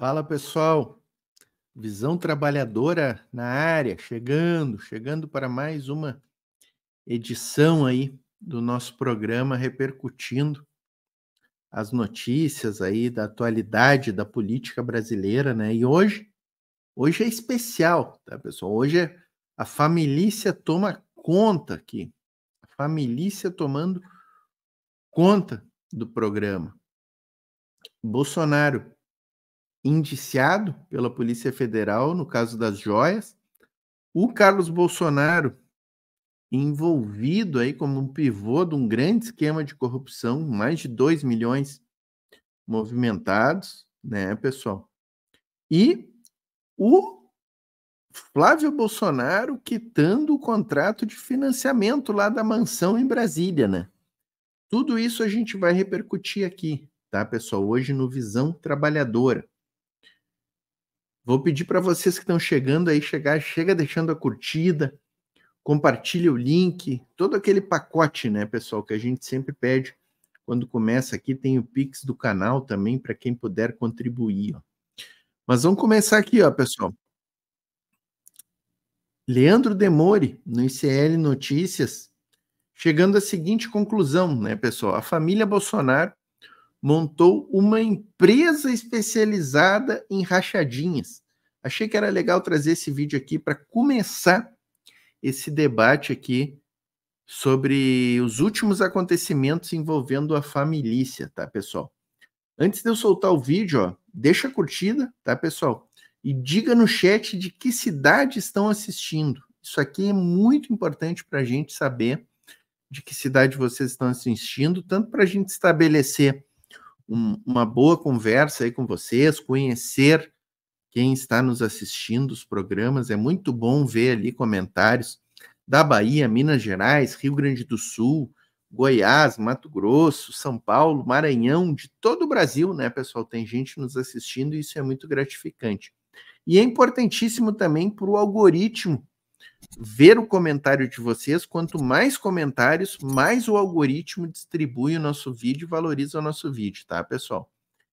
Fala pessoal, visão trabalhadora na área, chegando, chegando para mais uma edição aí do nosso programa repercutindo as notícias aí da atualidade da política brasileira, né? E hoje, hoje é especial, tá pessoal? Hoje é, a família toma conta aqui, a família tomando conta do programa. Bolsonaro indiciado pela Polícia Federal no caso das joias, o Carlos Bolsonaro envolvido aí como um pivô de um grande esquema de corrupção, mais de 2 milhões movimentados, né, pessoal? E o Flávio Bolsonaro quitando o contrato de financiamento lá da mansão em Brasília, né? Tudo isso a gente vai repercutir aqui, tá, pessoal? Hoje no Visão Trabalhadora. Vou pedir para vocês que estão chegando aí, chegar, chega deixando a curtida, compartilha o link, todo aquele pacote, né, pessoal, que a gente sempre pede quando começa aqui, tem o Pix do canal também para quem puder contribuir. Ó. Mas vamos começar aqui, ó, pessoal. Leandro Demore, no ICL Notícias, chegando à seguinte conclusão, né, pessoal? A família Bolsonaro montou uma empresa especializada em rachadinhas. Achei que era legal trazer esse vídeo aqui para começar esse debate aqui sobre os últimos acontecimentos envolvendo a família, tá, pessoal? Antes de eu soltar o vídeo, ó, deixa a curtida, tá, pessoal? E diga no chat de que cidade estão assistindo. Isso aqui é muito importante para a gente saber de que cidade vocês estão assistindo, tanto para a gente estabelecer um, uma boa conversa aí com vocês, conhecer quem está nos assistindo os programas. É muito bom ver ali comentários da Bahia, Minas Gerais, Rio Grande do Sul, Goiás, Mato Grosso, São Paulo, Maranhão, de todo o Brasil, né, pessoal? Tem gente nos assistindo e isso é muito gratificante. E é importantíssimo também para o algoritmo ver o comentário de vocês. Quanto mais comentários, mais o algoritmo distribui o nosso vídeo e valoriza o nosso vídeo, tá, pessoal?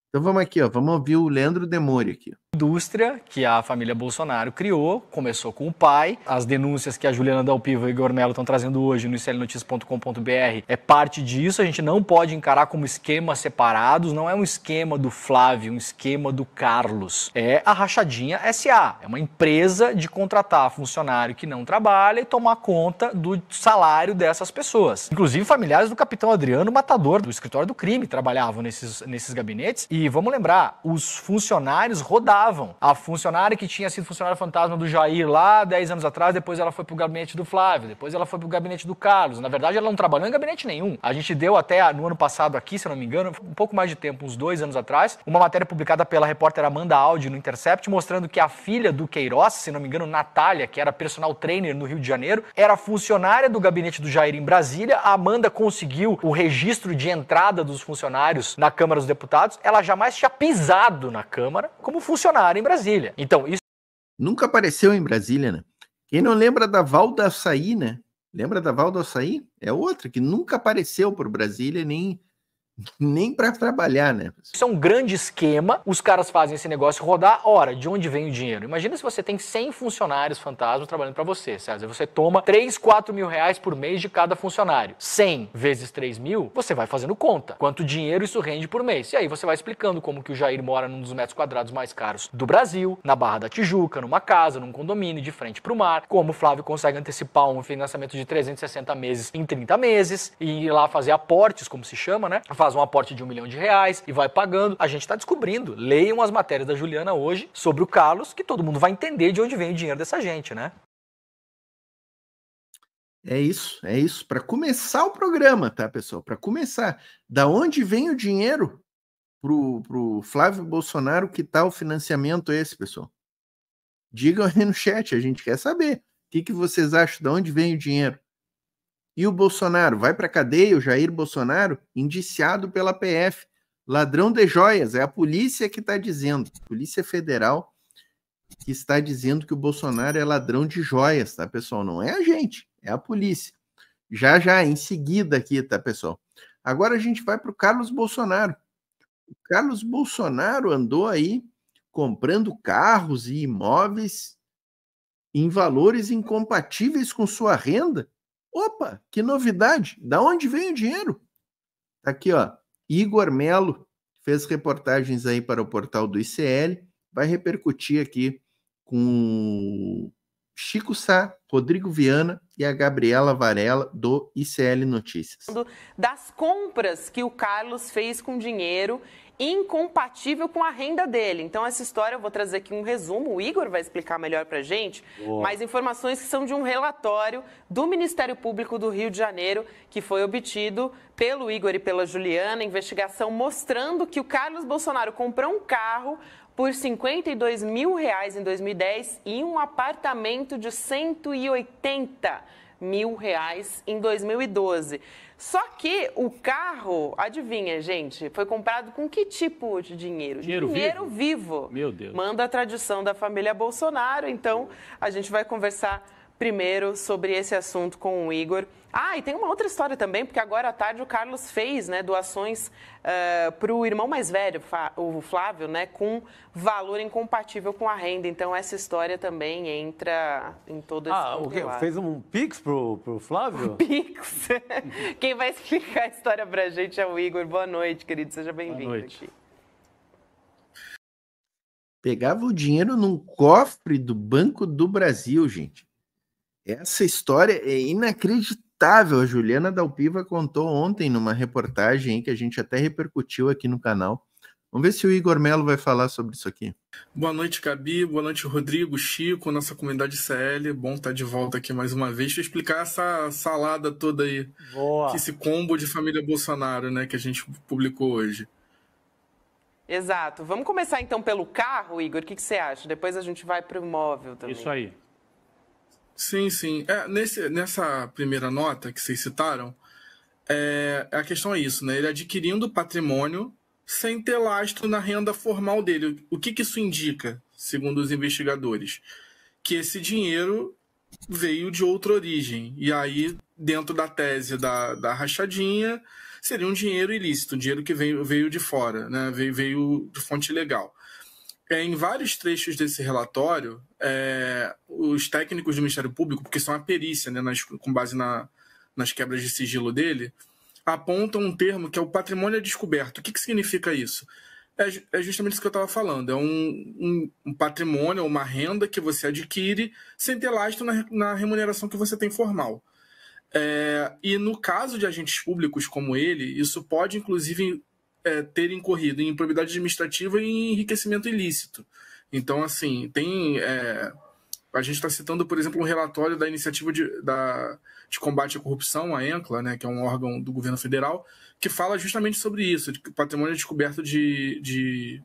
Então vamos aqui, ó, vamos ouvir o Leandro Demori aqui indústria que a família Bolsonaro criou, começou com o pai. As denúncias que a Juliana Dalpiva e o Igor Melo estão trazendo hoje no iclnotícias.com.br é parte disso. A gente não pode encarar como esquemas separados, não é um esquema do Flávio, um esquema do Carlos. É a Rachadinha SA, é uma empresa de contratar funcionário que não trabalha e tomar conta do salário dessas pessoas. Inclusive, familiares do capitão Adriano, matador do escritório do crime, trabalhavam nesses, nesses gabinetes. E vamos lembrar, os funcionários rodavam a funcionária que tinha sido funcionária fantasma do Jair lá 10 anos atrás, depois ela foi pro gabinete do Flávio, depois ela foi pro gabinete do Carlos. Na verdade, ela não trabalhou em gabinete nenhum. A gente deu até no ano passado aqui, se eu não me engano, um pouco mais de tempo, uns dois anos atrás, uma matéria publicada pela repórter Amanda Audi no Intercept, mostrando que a filha do Queiroz, se não me engano, Natália, que era personal trainer no Rio de Janeiro, era funcionária do gabinete do Jair em Brasília. A Amanda conseguiu o registro de entrada dos funcionários na Câmara dos Deputados. Ela jamais tinha pisado na Câmara como funcionária em Brasília. Então, isso. Nunca apareceu em Brasília, né? Quem não lembra da Val Açaí, né? Lembra da Val do Açaí? É outra que nunca apareceu por Brasília, nem nem para trabalhar, né? Isso é um grande esquema. Os caras fazem esse negócio rodar. Ora, de onde vem o dinheiro? Imagina se você tem 100 funcionários fantasmas trabalhando para você, César. Você toma 3, 4 mil reais por mês de cada funcionário. 100 vezes 3 mil, você vai fazendo conta. Quanto dinheiro isso rende por mês? E aí você vai explicando como que o Jair mora num dos metros quadrados mais caros do Brasil, na Barra da Tijuca, numa casa, num condomínio, de frente para o mar. Como o Flávio consegue antecipar um financiamento de 360 meses em 30 meses e ir lá fazer aportes, como se chama, né? Fazer faz um aporte de um milhão de reais e vai pagando. A gente está descobrindo. Leiam as matérias da Juliana hoje sobre o Carlos, que todo mundo vai entender de onde vem o dinheiro dessa gente, né? É isso, é isso. Para começar o programa, tá, pessoal? Para começar, da onde vem o dinheiro pro, pro Flávio Bolsonaro? Que tal o financiamento esse, pessoal? Digam aí no chat, a gente quer saber. O que, que vocês acham? De onde vem o dinheiro? E o Bolsonaro vai para cadeia, o Jair Bolsonaro, indiciado pela PF, ladrão de joias, é a polícia que está dizendo, Polícia Federal que está dizendo que o Bolsonaro é ladrão de joias, tá, pessoal? Não é a gente, é a polícia. Já já, em seguida aqui, tá, pessoal? Agora a gente vai para o Carlos Bolsonaro. O Carlos Bolsonaro andou aí comprando carros e imóveis em valores incompatíveis com sua renda Opa, que novidade! Da onde vem o dinheiro? Tá aqui, ó. Igor Melo fez reportagens aí para o portal do ICL, vai repercutir aqui com Chico Sá, Rodrigo Viana e a Gabriela Varela do ICL Notícias. Das compras que o Carlos fez com dinheiro incompatível com a renda dele. Então, essa história eu vou trazer aqui um resumo, o Igor vai explicar melhor para gente, Boa. mas informações que são de um relatório do Ministério Público do Rio de Janeiro, que foi obtido pelo Igor e pela Juliana, investigação mostrando que o Carlos Bolsonaro comprou um carro por 52 mil reais em 2010 e um apartamento de 180 mil mil reais em 2012. Só que o carro, adivinha, gente, foi comprado com que tipo de dinheiro? Dinheiro, dinheiro vivo? vivo. Meu Deus. Manda a tradição da família Bolsonaro, então a gente vai conversar primeiro sobre esse assunto com o Igor. Ah, e tem uma outra história também, porque agora à tarde o Carlos fez né, doações uh, eh, para o irmão mais velho, o Flávio, né, com valor incompatível com a renda. Então essa história também entra em todo esse. Ah, o quê? Fez um pix pro, pro Flávio? Um pix. Quem vai explicar a história para a gente é o Igor. Boa noite, querido. Seja bem-vindo aqui. Pegava o dinheiro num cofre do Banco do Brasil, gente. Essa história é inacreditável. A Juliana Dalpiva contou ontem numa reportagem que a gente até repercutiu aqui no canal. Vamos ver se o Igor Melo vai falar sobre isso aqui. Boa noite, Gabi. Boa noite, Rodrigo, Chico, nossa comunidade CL. Bom estar tá de volta aqui mais uma vez. Deixa eu explicar essa salada toda aí. Boa. Esse combo de família Bolsonaro, né, que a gente publicou hoje. Exato. Vamos começar então pelo carro, Igor. O que, que você acha? Depois a gente vai para o móvel também. Isso aí. Sim, sim. É, nesse, nessa primeira nota que vocês citaram, é, a questão é isso, né? Ele adquirindo patrimônio sem ter lastro na renda formal dele. O que, que isso indica, segundo os investigadores? Que esse dinheiro veio de outra origem. E aí, dentro da tese da, da rachadinha, seria um dinheiro ilícito, um dinheiro que veio, veio de fora, né? veio, veio de fonte legal. É, em vários trechos desse relatório, é, os técnicos do Ministério Público, porque são a perícia, né, nas, com base na, nas quebras de sigilo dele, apontam um termo que é o patrimônio descoberto. O que, que significa isso? É, é justamente isso que eu estava falando. É um, um, um, patrimônio, uma renda que você adquire sem ter lastro na, na remuneração que você tem formal. É, e no caso de agentes públicos como ele, isso pode inclusive é, terem corrido em improbidade administrativa e em enriquecimento ilícito. Então, assim, tem. É, a gente está citando, por exemplo, um relatório da iniciativa de, da, de combate à corrupção, a ENCLA, né, que é um órgão do governo federal, que fala justamente sobre isso, de patrimônio é descoberto de, de,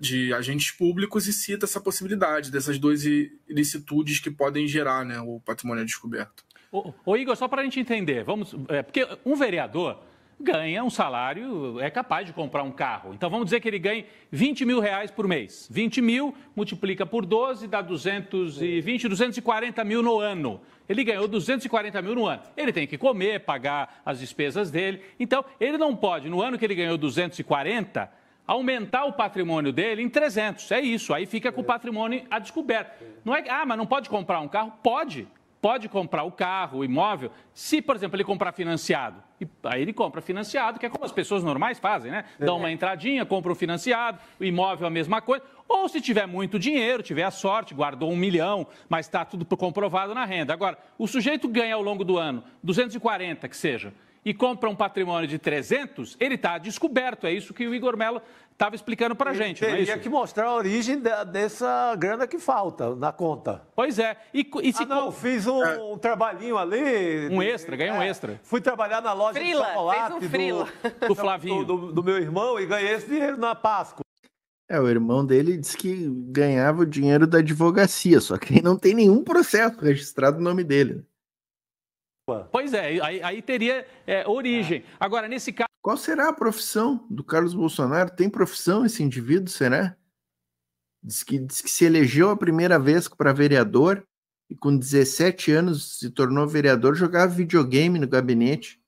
de agentes públicos e cita essa possibilidade dessas duas ilicitudes que podem gerar né, o patrimônio descoberto. Ô, ô Igor, só para a gente entender, vamos, é, porque um vereador ganha um salário, é capaz de comprar um carro. Então vamos dizer que ele ganhe 20 mil reais por mês. 20 mil multiplica por 12, dá 220, 240 mil no ano. Ele ganhou 240 mil no ano. Ele tem que comer, pagar as despesas dele. Então, ele não pode, no ano que ele ganhou 240, aumentar o patrimônio dele em 300. É isso. Aí fica com o patrimônio a descoberto. Não é, ah, mas não pode comprar um carro? Pode. Pode comprar o carro, o imóvel. Se, por exemplo, ele comprar financiado, e aí ele compra financiado, que é como as pessoas normais fazem, né? É. Dão uma entradinha, compra o financiado, o imóvel a mesma coisa. Ou se tiver muito dinheiro, tiver a sorte, guardou um milhão, mas está tudo comprovado na renda. Agora, o sujeito ganha ao longo do ano 240, que seja e compra um patrimônio de 300, ele está descoberto. É isso que o Igor Mello estava explicando para a gente. É teria é isso? que mostrar a origem dessa grana que falta na conta. Pois é. E, e se... ah, não, fiz um, é. um, trabalhinho ali. Um extra, ganhei um é. extra. Fui trabalhar na loja frila, de chocolate um frila. Do, do Flavinho. Do, do, do meu irmão e ganhei esse dinheiro na Páscoa. É, o irmão dele disse que ganhava o dinheiro da advocacia, só que ele não tem nenhum processo registrado no nome dele. Né? Pois é, aí, aí teria é, origem. É. Agora, nesse caso. Qual será a profissão do Carlos Bolsonaro? Tem profissão esse indivíduo, será? Diz que, diz que se elegeu a primeira vez para vereador e com 17 anos se tornou vereador, jogava videogame no gabinete.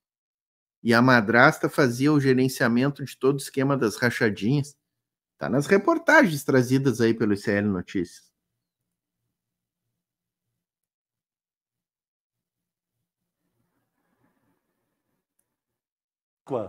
E a madrasta fazia o gerenciamento de todo o esquema das rachadinhas. Tá nas reportagens trazidas aí pelo ICL Notícias.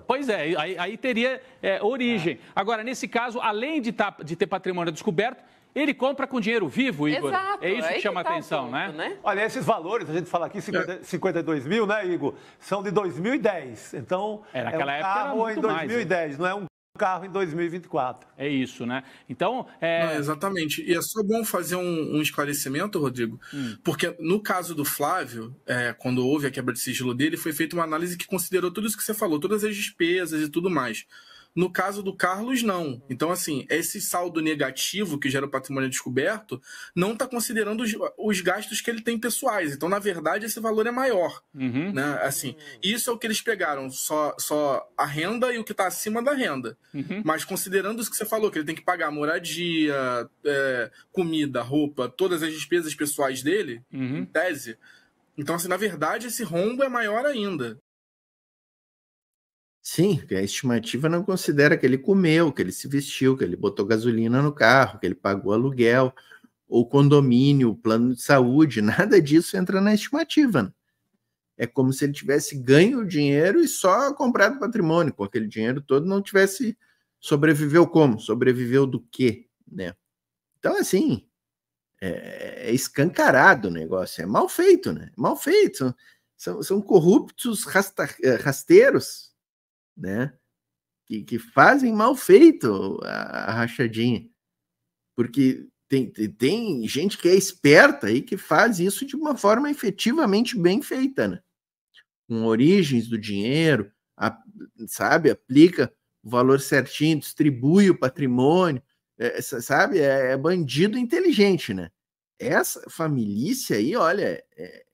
Pois é, aí, aí teria é, origem. É. Agora, nesse caso, além de, tá, de ter patrimônio descoberto, ele compra com dinheiro vivo, Igor. Exato, é isso que é chama tá atenção, né? né? Olha, esses valores, a gente fala aqui, 50, 52 é. mil, né, Igor? São de 2010. Então, é, naquela é um época carro era muito em 2010, mais, né? não é um carro em 2024. É isso, né? Então. É... Não, exatamente. E é só bom fazer um, um esclarecimento, Rodrigo, hum. porque no caso do Flávio, é, quando houve a quebra de sigilo dele, foi feita uma análise que considerou tudo isso que você falou, todas as despesas e tudo mais. No caso do Carlos, não. Então, assim, esse saldo negativo que gera o patrimônio descoberto não está considerando os, os, gastos que ele tem pessoais. Então, na verdade, esse valor é maior. Uhum. Né? Assim, isso é o que eles pegaram, só, só a renda e o que está acima da renda. Uhum. Mas considerando isso que você falou, que ele tem que pagar moradia, é, comida, roupa, todas as despesas pessoais dele, uhum. em tese. Então, assim, na verdade, esse rombo é maior ainda. Sim, porque a estimativa não considera que ele comeu, que ele se vestiu, que ele botou gasolina no carro, que ele pagou aluguel, ou condomínio, plano de saúde, nada disso entra na estimativa. Né? É como se ele tivesse ganho o dinheiro e só comprado patrimônio, com aquele dinheiro todo não tivesse sobreviveu como? Sobreviveu do quê, né? Então, assim, é, é escancarado o negócio, é mal feito, né? Mal feito. São, são corruptos rasta, eh, rasteiros, né? Que, que fazem mal feito a, a rachadinha. Porque tem, tem, tem, gente que é esperta aí que faz isso de uma forma efetivamente bem feita, né? Com origens do dinheiro, a, sabe? Aplica o valor certinho, distribui o patrimônio, é, é sabe? É, é, bandido inteligente, né? Essa família aí, olha, é, é,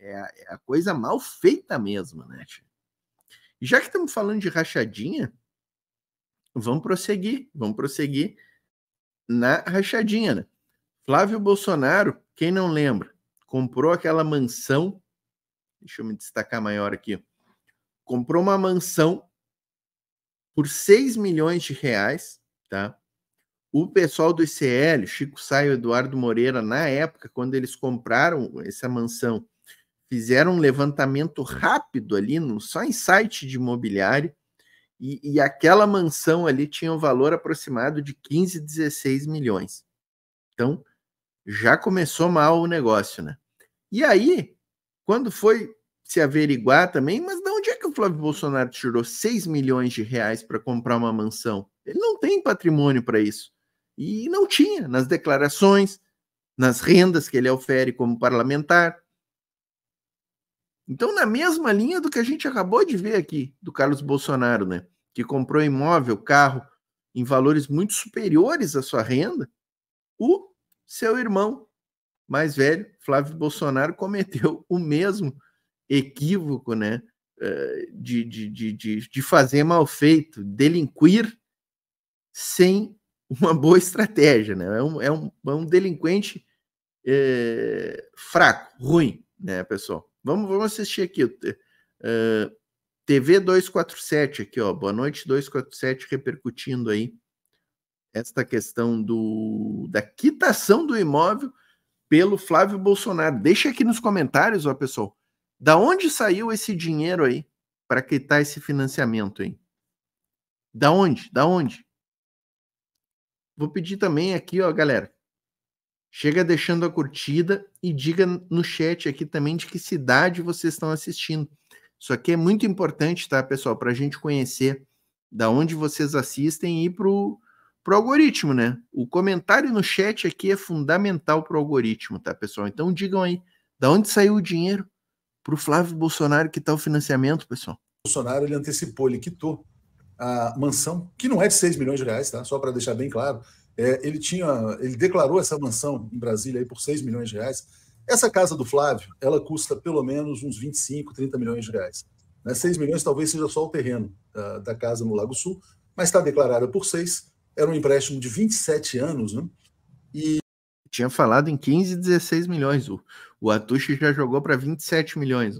é, é a, coisa mal feita mesmo, né? Tia? E já que estamos falando de rachadinha, vamos prosseguir, vamos prosseguir na rachadinha. Né? Flávio Bolsonaro, quem não lembra, comprou aquela mansão, deixa eu me destacar maior aqui, comprou uma mansão por 6 milhões de reais, tá? O pessoal do ICL, Chico Saio, Eduardo Moreira, na época, quando eles compraram essa mansão, fizeram um levantamento rápido ali, no, só em site de imobiliário, e, e aquela mansão ali tinha um valor aproximado de 15, 16 milhões. Então, já começou mal o negócio, né? E aí, quando foi se averiguar também, mas de onde é que o Flávio Bolsonaro tirou 6 milhões de reais para comprar uma mansão? Ele não tem patrimônio para isso. E não tinha nas declarações, nas rendas que ele ofere como parlamentar. Então, na mesma linha do que a gente acabou de ver aqui, do Carlos Bolsonaro, né? Que comprou imóvel, carro, em valores muito superiores à sua renda, o seu irmão mais velho, Flávio Bolsonaro, cometeu o mesmo equívoco, né? De, de, de, de, de fazer mal feito, delinquir sem uma boa estratégia, né? É um, é um, é um delinquente é, fraco, ruim, né, pessoal? Vamos, vamos assistir aqui. Uh, TV 247 aqui, ó. Boa noite 247 repercutindo aí esta questão do da quitação do imóvel pelo Flávio Bolsonaro. Deixa aqui nos comentários, ó, pessoal. Da onde saiu esse dinheiro aí para quitar esse financiamento, hein? Da onde? Da onde? Vou pedir também aqui, ó, galera, Chega deixando a curtida e diga no chat aqui também de que cidade vocês estão assistindo. Isso aqui é muito importante, tá, pessoal? Para a gente conhecer da onde vocês assistem e para o algoritmo, né? O comentário no chat aqui é fundamental para o algoritmo, tá, pessoal? Então digam aí, da onde saiu o dinheiro para o Flávio Bolsonaro que está o financiamento, pessoal? Bolsonaro ele antecipou, ele quitou a mansão, que não é de 6 milhões de reais, tá? Só para deixar bem claro. É, ele tinha, ele declarou essa mansão em Brasília aí por 6 milhões de reais. Essa casa do Flávio, ela custa pelo menos uns 25, 30 milhões de reais. Né? 6 milhões talvez seja só o terreno uh, da casa no Lago Sul, mas está declarada por 6. Era um empréstimo de 27 anos, né? E tinha falado em 15, 16 milhões. O, o Atushi já jogou para 27 milhões.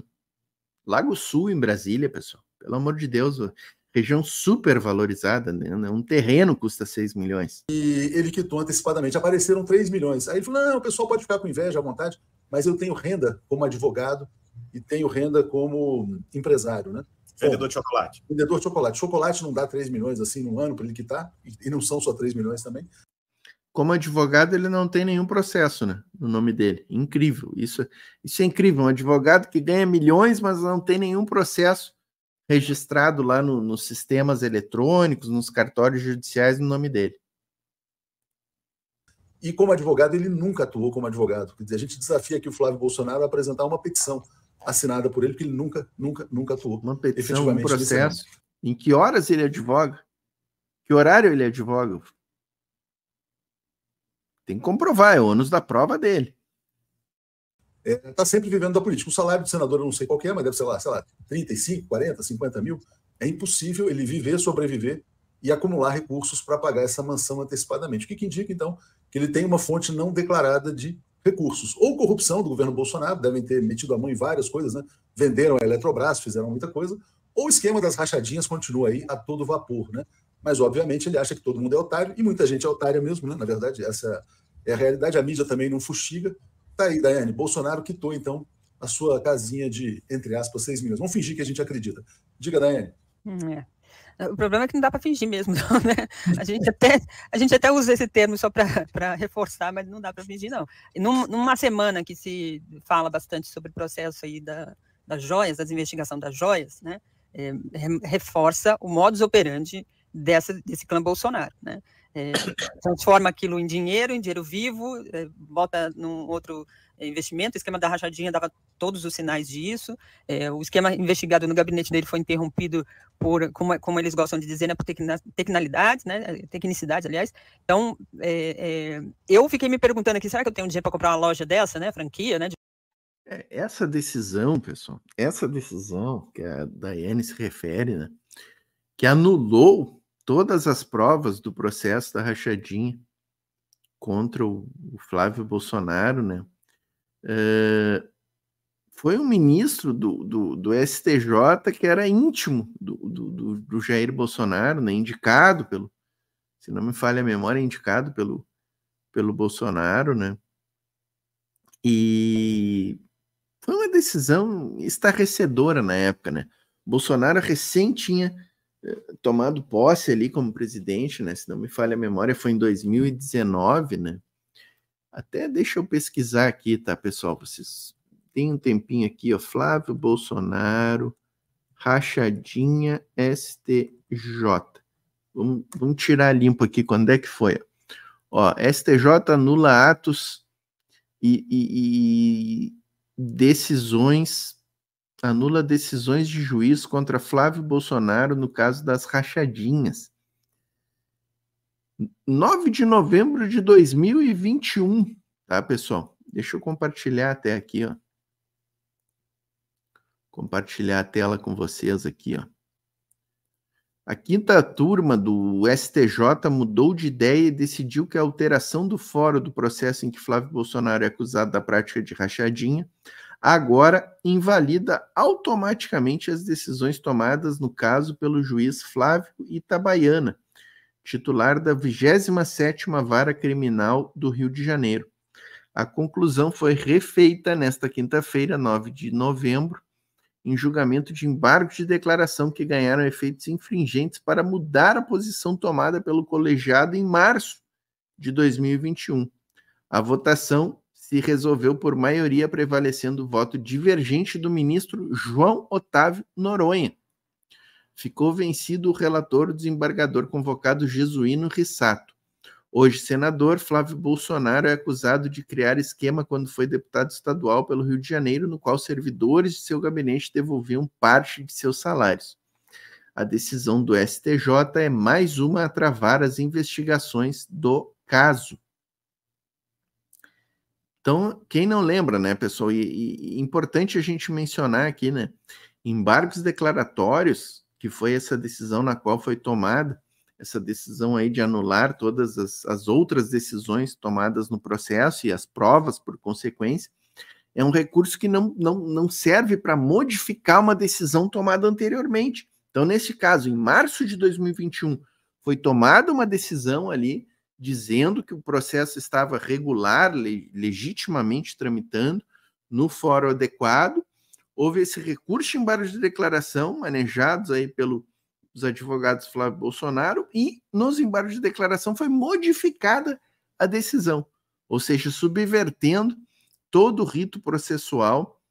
Lago Sul em Brasília, pessoal. Pelo amor de Deus, região super valorizada, né? Um terreno custa 6 milhões. E ele quitou antecipadamente, apareceram 3 milhões. Aí ele falou: não, o pessoal pode ficar com inveja à vontade, mas eu tenho renda como advogado e tenho renda como empresário, né? Vendedor de chocolate. Vendedor de chocolate. Chocolate não dá 3 milhões assim no ano para ele quitar, e não são só 3 milhões também. Como advogado, ele não tem nenhum processo, né? No nome dele. Incrível. Isso, isso é incrível. Um advogado que ganha milhões, mas não tem nenhum processo registrado lá no, nos sistemas eletrônicos, nos cartórios judiciais no nome dele. E como advogado, ele nunca atuou como advogado. Quer dizer, a gente desafia aqui o Flávio Bolsonaro a apresentar uma petição assinada por ele, porque ele nunca, nunca, nunca atuou. Uma petição, um processo. Em que horas ele advoga? Que horário ele advoga? Tem que comprovar, é o ônus da prova dele está é, tá sempre vivendo da política. O salário do senador eu não sei qual é, mas deve ser lá, sei lá, 35, 40, 50 mil. É impossível ele viver, sobreviver e acumular recursos para pagar essa mansão antecipadamente. O que, que, indica, então, que ele tem uma fonte não declarada de recursos. Ou corrupção do governo Bolsonaro, devem ter metido a mão em várias coisas, né? Venderam a Eletrobras, fizeram muita coisa. Ou o esquema das rachadinhas continua aí a todo vapor, né? Mas, obviamente, ele acha que todo mundo é otário, e muita gente é otária mesmo, né? Na verdade, essa é a realidade. A mídia também não fustiga. Tá aí, Daiane. Bolsonaro quitou, então, a sua casinha de, entre aspas, 6 milhões. Vamos fingir que a gente acredita. Diga, Daiane. Hum, é. O problema é que não dá para fingir mesmo, não, né? A gente, até, a gente até usa esse termo só para reforçar, mas não dá para fingir, não. Num, numa semana que se fala bastante sobre o processo aí da, das joias, das investigações das joias, né? É, reforça o modus operandi dessa, desse clã Bolsonaro, né? é, transforma aquilo em dinheiro, em dinheiro vivo, é, bota num outro é, investimento. O esquema da rachadinha dava todos os sinais disso. É, o esquema investigado no gabinete dele foi interrompido por, como, é, como eles gostam de dizer, né, por tecnalidades, né, é, tecnicidade, aliás. Então, eu fiquei me perguntando aqui, será que eu tenho dinheiro para comprar uma loja dessa, né, franquia, né? De... Essa decisão, pessoal, essa decisão que a Daiane se refere, né, que anulou todas as provas do processo da rachadinha contra o, o Flávio Bolsonaro, né? Eh, foi um ministro do, do, do, STJ que era íntimo do, do, do, Jair Bolsonaro, né? Indicado pelo, se não me falha a memória, indicado pelo, pelo Bolsonaro, né? E foi uma decisão estarrecedora na época, né? Bolsonaro recém tinha tomado posse ali como presidente, né? Se não me falha a memória, foi em 2019, né? Até deixa eu pesquisar aqui, tá, pessoal? Vocês têm um tempinho aqui, ó. Flávio Bolsonaro, Rachadinha STJ. Vamos, vamos tirar limpo aqui quando é que foi. Ó, STJ anula atos e, e, e decisões anula decisões de juiz contra Flávio Bolsonaro no caso das rachadinhas. 9 de novembro de 2021, tá, pessoal? Deixa eu compartilhar até aqui, ó. Compartilhar a tela com vocês aqui, ó. A quinta turma do STJ mudou de ideia e decidiu que a alteração do fórum do processo em que Flávio Bolsonaro é acusado da prática de rachadinha agora invalida automaticamente as decisões tomadas no caso pelo juiz Flávio Itabaiana, titular da 27ª Vara Criminal do Rio de Janeiro. A conclusão foi refeita nesta quinta-feira, 9 de novembro, em julgamento de embargo de declaração que ganharam efeitos infringentes para mudar a posição tomada pelo colegiado em março de 2021. A votação se resolveu por maioria prevalecendo o voto divergente do ministro João Otávio Noronha. Ficou vencido o relator desembargador convocado Jesuíno Rissato. Hoje, senador Flávio Bolsonaro é acusado de criar esquema quando foi deputado estadual pelo Rio de Janeiro, no qual servidores de seu gabinete devolviam parte de seus salários. A decisão do STJ é mais uma a travar as investigações do caso. Então, quem não lembra, né, pessoal? E, e importante a gente mencionar aqui, né? Embargos declaratórios, que foi essa decisão na qual foi tomada, essa decisão aí de anular todas as, as outras decisões tomadas no processo e as provas por consequência, é um recurso que não, não, não serve para modificar uma decisão tomada anteriormente. Então, nesse caso, em março de 2021, foi tomada uma decisão ali dizendo que o processo estava regular, le legitimamente tramitando no fórum adequado. Houve esse recurso em vários de declaração, manejados aí pelo dos advogados Flávio Bolsonaro, e nos embargos de declaração foi modificada a decisão, ou seja, subvertendo todo o rito processual.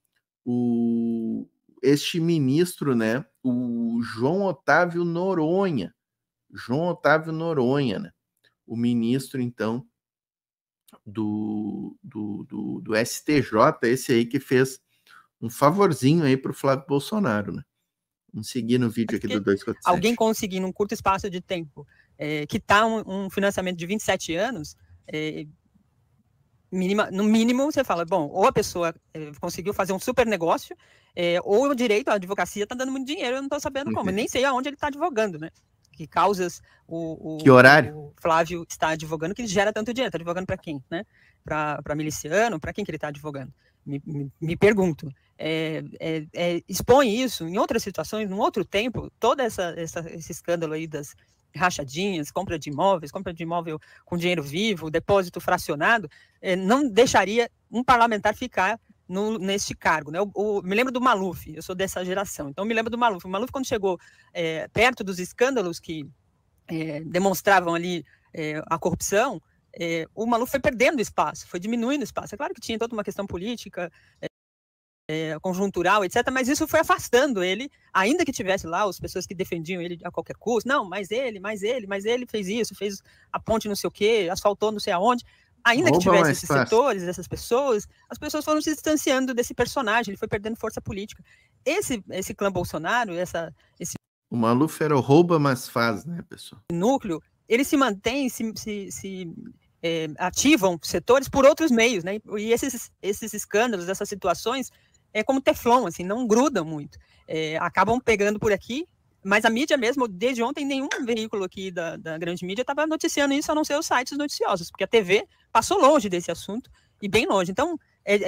O, este ministro, né, o João Otávio Noronha, João Otávio Noronha, né, o ministro, então, do, do, do, do STJ, esse aí que fez um favorzinho aí para o Flávio Bolsonaro, né? Vamos seguir no vídeo aqui do 247. Alguém conseguir, num curto espaço de tempo, é, eh, quitar tá um, um financiamento de 27 anos, é, Minima, no mínimo, você fala, bom, ou a pessoa é, conseguiu fazer um super negócio, é, ou o direito à advocacia está dando muito dinheiro, eu não estou sabendo uhum. como, nem sei aonde ele está advogando, né? que causas o, o, que horário? o Flávio está advogando, que gera tanto dinheiro. Está advogando para quem? Né? Para miliciano? Para quem que ele está advogando? Me, me, me pergunto. É, é, é, expõe isso em outras situações, num outro tempo, todo essa, essa, esse escândalo aí das rachadinhas, compra de imóveis, compra de imóvel com dinheiro vivo, depósito fracionado, é, não deixaria um parlamentar ficar no, neste cargo. Né? Eu, eu, me lembro do Maluf, eu sou dessa geração, então me lembro do Maluf. O Maluf, quando chegou é, perto dos escândalos que é, demonstravam ali é, a corrupção, é, o Maluf foi perdendo espaço, foi diminuindo espaço. É claro que tinha toda uma questão política, é, é, conjuntural, etc. Mas isso foi afastando ele, ainda que tivesse lá as pessoas que defendiam ele a qualquer custo. Não, mas ele, mas ele, mas ele fez isso, fez a ponte não sei o quê, asfaltou não sei aonde ainda que tivesse esses setores, essas pessoas, as pessoas foram se distanciando desse personagem, ele foi perdendo força política. Esse, esse clã Bolsonaro, essa, esse. O Maluf era o rouba, mas faz, né, pessoal? Núcleo, ele se mantém, se, se, se é, ativam setores por outros meios, né? E esses, esses escândalos, essas situações, é como teflon, assim, não grudam muito. É, acabam pegando por aqui mas a mídia mesmo, desde ontem, nenhum veículo aqui da, da grande mídia estava noticiando isso, a não ser os sites noticiosos, porque a TV passou longe desse assunto e bem longe. Então, é, é,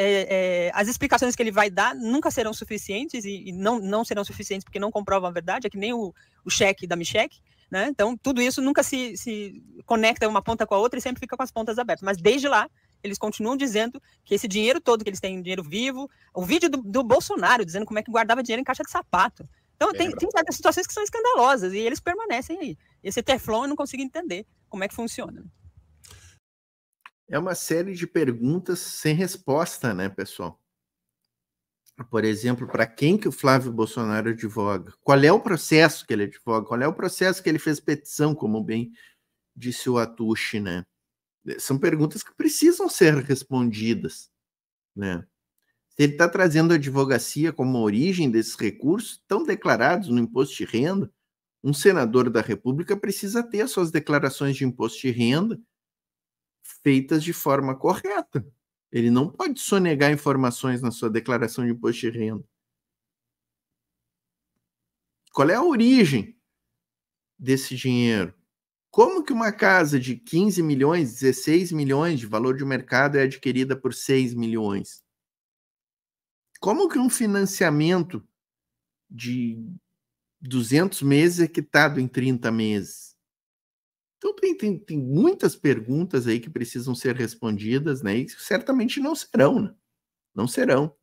é, as explicações que ele vai dar nunca serão suficientes e, e, não, não serão suficientes porque não comprovam a verdade, é que nem o, o cheque da Micheque. Né? Então, tudo isso nunca se, se conecta uma ponta com a outra e sempre fica com as pontas abertas. Mas desde lá, eles continuam dizendo que esse dinheiro todo que eles têm, dinheiro vivo, o vídeo do, do Bolsonaro dizendo como é que guardava dinheiro em caixa de sapato. Então tem, tem, certas situações que são escandalosas e eles permanecem aí. Esse Teflon eu não consigo entender como é que funciona. É uma série de perguntas sem resposta, né, pessoal? Por exemplo, para quem que o Flávio Bolsonaro advoga? Qual é o processo que ele advoga? Qual é o processo que ele fez petição, como bem disse o Atushi, né? São perguntas que precisam ser respondidas, né? Se ele está trazendo a advocacia como origem desses recursos tão declarados no imposto de renda, um senador da República precisa ter suas declarações de imposto de renda feitas de forma correta. Ele não pode sonegar informações na sua declaração de imposto de renda. Qual é a origem desse dinheiro? Como que uma casa de 15 milhões, 16 milhões de valor de mercado é adquirida por 6 milhões? Como que um financiamento de 200 meses é quitado em 30 meses? Então, tem, tem, tem muitas perguntas aí que precisam ser respondidas, né? E certamente não serão, né? Não serão.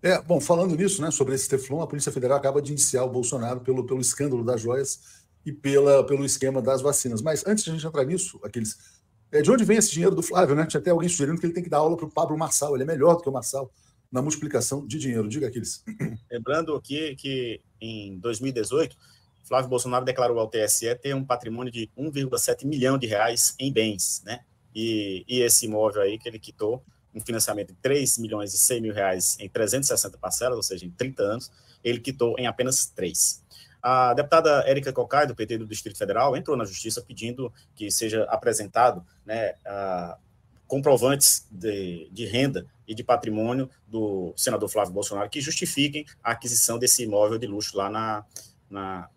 É, bom, falando nisso, né, sobre esse Teflon, a Polícia Federal acaba de iniciar o Bolsonaro pelo, pelo escândalo das joias e pela, pelo esquema das vacinas. Mas antes de a gente entrar nisso, aqueles. É, de onde vem esse dinheiro do Flávio, né? Tinha até alguém sugerindo que ele tem que dar aula para o Pablo Marçal, ele é melhor do que o Marçal na multiplicação de dinheiro. Diga aqueles. Lembrando aqui que em 2018, Flávio Bolsonaro declarou ao TSE ter um patrimônio de 1,7 milhão de reais em bens, né? E, e esse imóvel aí que ele quitou, um financiamento de 3 milhões e 100 mil reais em 360 parcelas, ou seja, em 30 anos, ele quitou em apenas 3. A deputada Érica Cocai, do PT do Distrito Federal, entrou na justiça pedindo que seja apresentado né, comprovantes de, de, renda e de patrimônio do senador Flávio Bolsonaro que justifiquem a aquisição desse imóvel de luxo lá na, na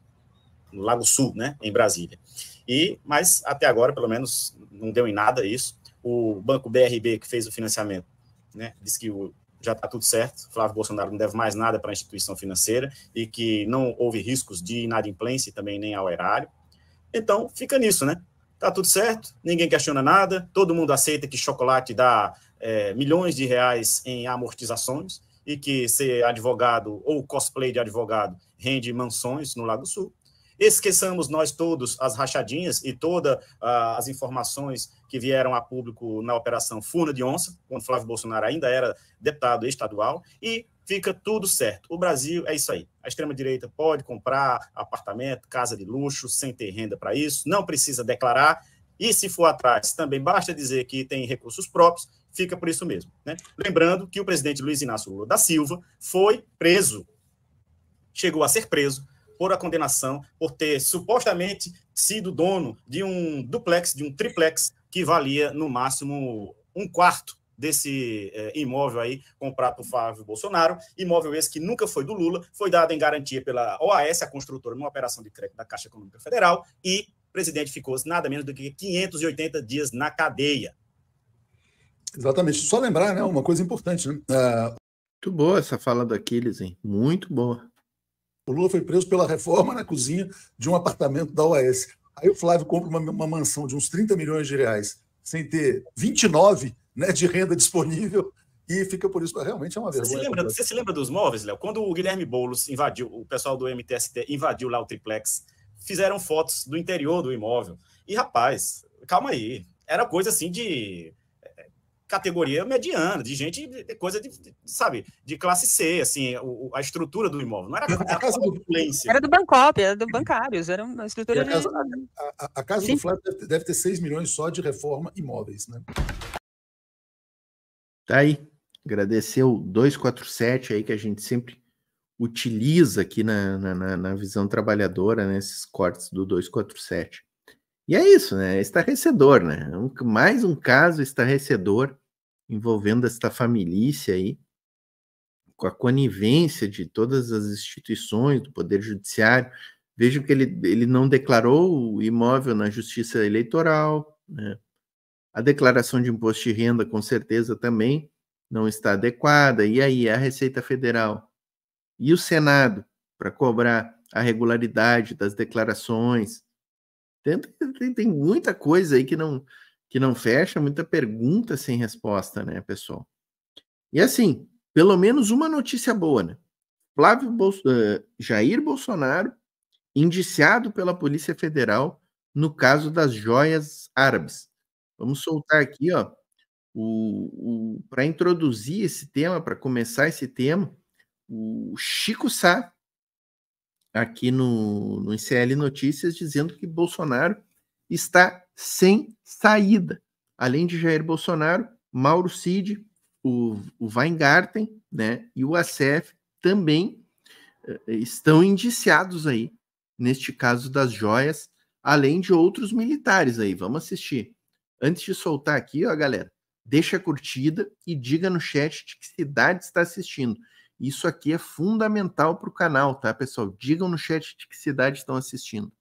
no Lago Sul, né, em Brasília. E, mas até agora, pelo menos, não deu em nada isso. O Banco BRB, que fez o financiamento, né, disse que o, já está tudo certo, Flávio Bolsonaro não deve mais nada para a instituição financeira e que não houve riscos de inadimplência também nem ao erário. Então, fica nisso, né? tá tudo certo, ninguém questiona nada, todo mundo aceita que chocolate dá é, milhões de reais em amortizações e que ser advogado ou cosplay de advogado rende mansões no Lago Sul. Esqueçamos nós todos as rachadinhas e todas ah, as informações que vieram a público na Operação Funa de Onça, quando Flávio Bolsonaro ainda era deputado estadual, e fica tudo certo. O Brasil é isso aí. A extrema-direita pode comprar apartamento, casa de luxo, sem ter renda para isso, não precisa declarar. E se for atrás, também basta dizer que tem recursos próprios, fica por isso mesmo. Né? Lembrando que o presidente Luiz Inácio Lula da Silva foi preso, chegou a ser preso por a condenação por ter supostamente sido dono de um duplex, de um triplex, que valia no máximo um quarto desse é, imóvel aí comprado por Flávio Bolsonaro, imóvel esse que nunca foi do Lula, foi dado em garantia pela OAS, a construtora, numa operação de crédito da Caixa Econômica Federal, e o presidente ficou nada menos do que 580 dias na cadeia. Exatamente. Só lembrar, né, uma coisa importante, né? Uh... Muito boa essa fala daqueles, hein? Muito boa. O Lula foi preso pela reforma na cozinha de um apartamento da OAS. Aí o Flávio compra uma, uma mansão de uns 30 milhões de reais, sem ter 29 né, de renda disponível e fica por isso. Realmente é uma vergonha. Você se lembra, você se lembra dos móveis, Léo? Quando o Guilherme Boulos invadiu, o pessoal do MTST invadiu lá o triplex, fizeram fotos do interior do imóvel. E, rapaz, calma aí. Era coisa assim de eh, categoria mediana, de gente, de coisa de, de, sabe, de classe C, assim, o, a estrutura do imóvel. Não era a, a casa do Era do Bancop, era do bancários, era uma estrutura. a casa, de... a, a casa do Flávio deve, deve ter 6 milhões só de reforma imóveis, né? Tá aí. Agradecer o 247 aí que a gente sempre utiliza aqui na, na, na visão trabalhadora, né? Esses cortes do 247. E é isso, né? É estarrecedor, né? É um, mais um caso estarrecedor envolvendo esta família aí, com a conivência de todas as instituições do Poder Judiciário. Vejam que ele, ele não declarou o imóvel na Justiça Eleitoral, né? A declaração de imposto de renda, com certeza, também não está adequada. E aí, a Receita Federal e o Senado para cobrar a regularidade das declarações. Tem, tem, tem, muita coisa aí que não, que não fecha, muita pergunta sem resposta, né, pessoal? E assim, pelo menos uma notícia boa, né? Flávio Bolso uh, Jair Bolsonaro, indiciado pela Polícia Federal no caso das joias árabes. Vamos soltar aqui, ó, o, o para introduzir esse tema, para começar esse tema, o Chico Sá, aqui no, no ICL Notícias, dizendo que Bolsonaro está sem saída. Além de Jair Bolsonaro, Mauro Cid, o, o Weingarten né, e o ACF também eh, eh, estão indiciados aí, neste caso das joias, além de outros militares aí. Vamos assistir. Antes de soltar aqui, ó, galera, deixa a curtida e diga no chat de que cidade está assistindo. Isso aqui é fundamental para o canal, tá, pessoal? Digam no chat de que cidade estão assistindo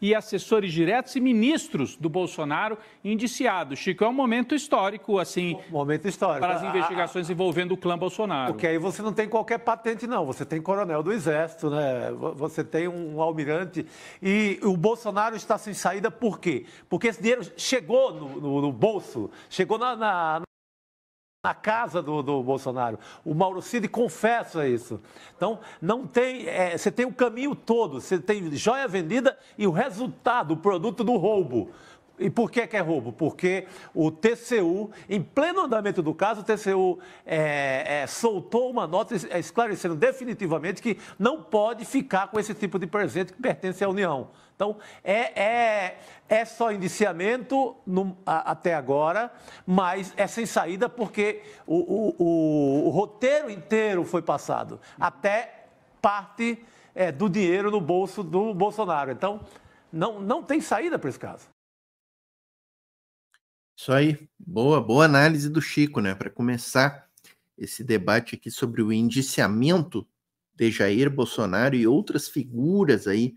e assessores diretos e ministros do Bolsonaro indiciados. Chico, é um momento histórico, assim. Momento histórico. Para as investigações envolvendo o clã Bolsonaro. Porque aí você não tem qualquer patente, não. Você tem coronel do Exército, né? Você tem um almirante. E o Bolsonaro está sem saída por quê? Porque esse dinheiro chegou no, no, no bolso, chegou na, na na casa do, do Bolsonaro. O Mauro Cid confessa isso. Então, não tem. É, você tem o caminho todo, você tem joia vendida e o resultado, o produto do roubo. E por que, que é roubo? Porque o TCU, em pleno andamento do caso, o TCU é, é, soltou uma nota é, esclarecendo definitivamente que não pode ficar com esse tipo de presente que pertence à União. Então, é, é, é só indiciamento no, a, até agora, mas é sem saída porque o, o, o, o roteiro inteiro foi passado até parte é, do dinheiro no bolso do Bolsonaro. Então, não, não tem saída para esse caso. Isso aí, boa, boa análise do Chico, né? Para começar esse debate aqui sobre o indiciamento de Jair Bolsonaro e outras figuras aí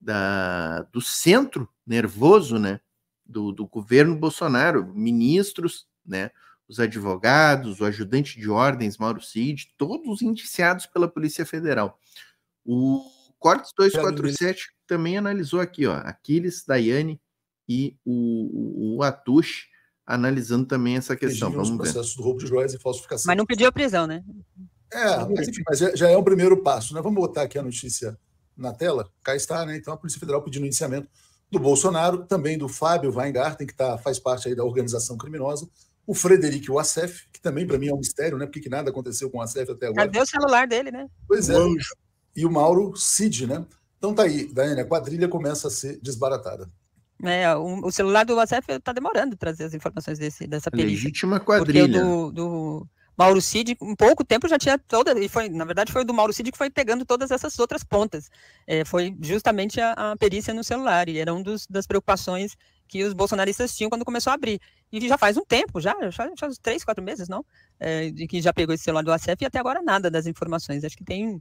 da, do centro nervoso, né? Do, do governo Bolsonaro, ministros, né? Os advogados, o ajudante de ordens, Mauro Cid, todos indiciados pela Polícia Federal. O Cortes 247 também analisou aqui, ó, Aquiles, Daiane e o, o, o Atush analisando também essa questão. Vamos ver. processos do roubo de joias e falsificação. Mas não pediu a prisão, né? É, mas enfim, mas é, já é um primeiro passo. Né? Vamos botar aqui a notícia na tela. Cá está, né? Então, a Polícia Federal pedindo iniciamento do Bolsonaro, também do Fábio Weingarten, que tá, faz parte aí da organização criminosa, o Frederico Wassef, que também para mim é um mistério, né? Porque nada aconteceu com o Wassef até agora. Cadê o celular dele, né? Pois é. E o Mauro Cid, né? Então tá aí, Daiane, a quadrilha começa a ser desbaratada. Né? O, o celular do WhatsApp está demorando trazer as informações desse, dessa perícia Legítima quadrilha. do, do Mauro Cid, em pouco tempo já tinha toda, e foi, na verdade foi do Mauro Cid que foi pegando todas essas outras pontas. É, foi justamente a, a, perícia no celular, e era uma das preocupações que os bolsonaristas tinham quando começou a abrir. E já faz um tempo, já, já, já uns três, quatro meses, não? É, de que já pegou esse celular do ACF e até agora nada das informações. Acho que tem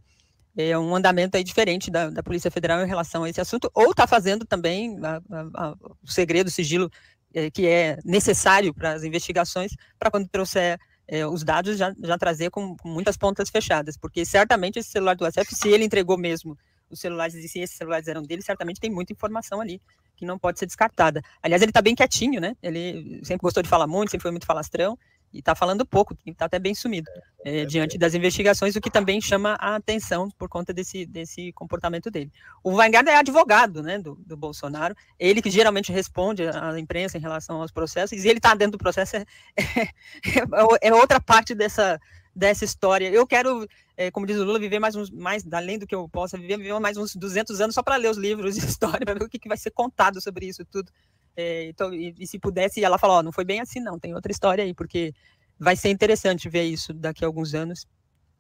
é, um andamento aí diferente da, da, Polícia Federal em relação a esse assunto, ou está fazendo também a, a, a, o segredo, o sigilo é, que é necessário para as investigações, para quando trouxer é, os dados já, já trazer com, com, muitas pontas fechadas, porque certamente esse celular do ACF, se ele entregou mesmo os celulares e se esses celulares eram dele, certamente tem muita informação ali que não pode ser descartada. Aliás, ele está bem quietinho, né? Ele sempre gostou de falar muito, sempre foi muito falastrão, e está falando pouco, está até bem sumido é, é, eh, é diante das investigações, o que também chama a atenção por conta desse, desse comportamento dele. O Weingarten é advogado né, do, do Bolsonaro, ele que geralmente responde à imprensa em relação aos processos, e ele está dentro do processo, é, é, é, é, outra parte dessa, dessa história. Eu quero, eh, como diz o Lula, viver mais, uns, mais, além do que eu possa viver, viver mais uns 200 anos só para ler os livros de história, para ver o que, que vai ser contado sobre isso tudo é, então, e, e, se pudesse, ela falou, oh, não foi bem assim, não, tem outra história aí, porque vai ser interessante ver isso daqui a alguns anos,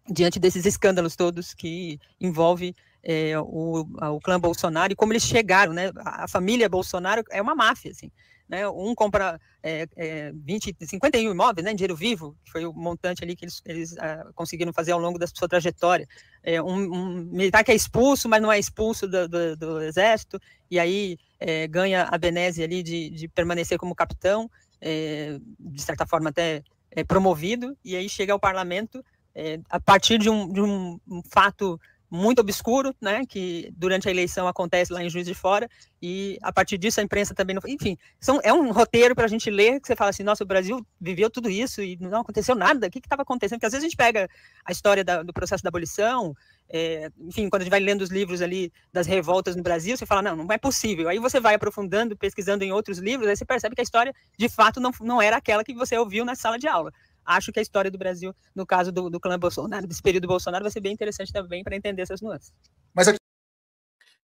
diante desses escândalos todos que envolve é, o, o, clã Bolsonaro e como eles chegaram, né? A família Bolsonaro é uma máfia, assim né? Um compra é, é, 20, 51 imóveis, né? Em dinheiro vivo, que foi o montante ali que eles, eles ah, conseguiram fazer ao longo da sua trajetória. É, um, um, militar que é expulso, mas não é expulso do, do, do exército, e aí é, ganha a benese ali de, de permanecer como capitão, é, de certa forma até é, promovido, e aí chega ao parlamento é, a partir de um, de um fato muito obscuro, né, que durante a eleição acontece lá em Juiz de Fora, e a partir disso a imprensa também não... Enfim, são, é um roteiro para a gente ler, que você fala assim, nossa, o Brasil viveu tudo isso e não aconteceu nada, o que estava acontecendo? Porque às vezes a gente pega a história da, do processo da abolição, é, enfim, quando a gente vai lendo os livros ali das revoltas no Brasil, você fala, não, não é possível. Aí você vai aprofundando, pesquisando em outros livros, aí você percebe que a história, de fato, não, não era aquela que você ouviu na sala de aula acho que a história do Brasil, no caso do, do clã Bolsonaro, desse período Bolsonaro, vai ser bem interessante também para entender essas nuances. Mas aqui...